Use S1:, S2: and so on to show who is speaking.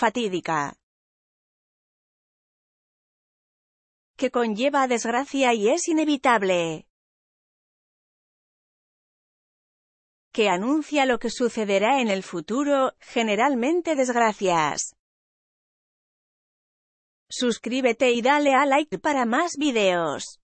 S1: fatídica
S2: que conlleva desgracia y es inevitable. que anuncia lo que sucederá en el futuro, generalmente desgracias. Suscríbete y dale a
S1: like para más videos.